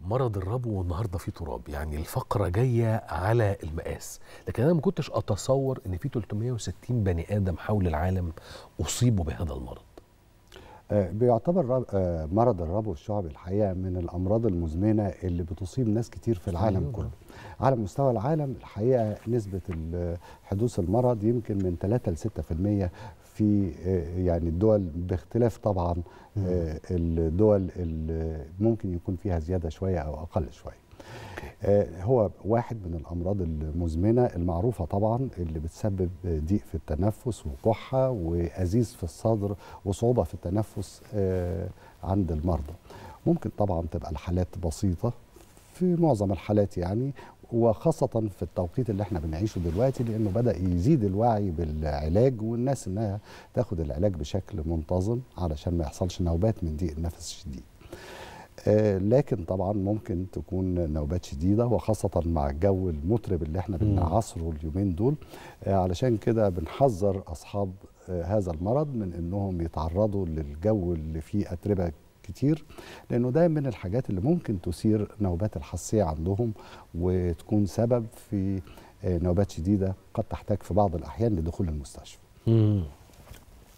مرض الربو والنهارده في تراب يعني الفقره جايه على المقاس لكن انا ما كنتش اتصور ان في 360 بني ادم حول العالم اصيبوا بهذا المرض آه، بيعتبر آه، مرض الربو الشعبي الحقيقه من الامراض المزمنه اللي بتصيب ناس كتير في العالم كله على مستوى العالم الحقيقه نسبه حدوث المرض يمكن من 3 ل 6% في آه، يعني الدول باختلاف طبعا الدول اللي ممكن يكون فيها زياده شويه او اقل شويه آه، هو واحد من الامراض المزمنه المعروفه طبعا اللي بتسبب ضيق في التنفس وكحه وازيز في الصدر وصعوبه في التنفس آه، عند المرضى ممكن طبعا تبقى الحالات بسيطه في معظم الحالات يعني وخاصة في التوقيت اللي احنا بنعيشه دلوقتي لأنه بدأ يزيد الوعي بالعلاج والناس إنها تاخد العلاج بشكل منتظم علشان ما يحصلش نوبات من ضيق النفس الشديد آه، لكن طبعا ممكن تكون نوبات شديده وخاصه مع الجو المطرب اللي احنا بنعاصره اليومين دول آه، علشان كده بنحذر اصحاب آه، هذا المرض من انهم يتعرضوا للجو اللي فيه اتربه كتير لانه ده من الحاجات اللي ممكن تثير نوبات الحساسيه عندهم وتكون سبب في نوبات شديده قد تحتاج في بعض الاحيان لدخول المستشفى.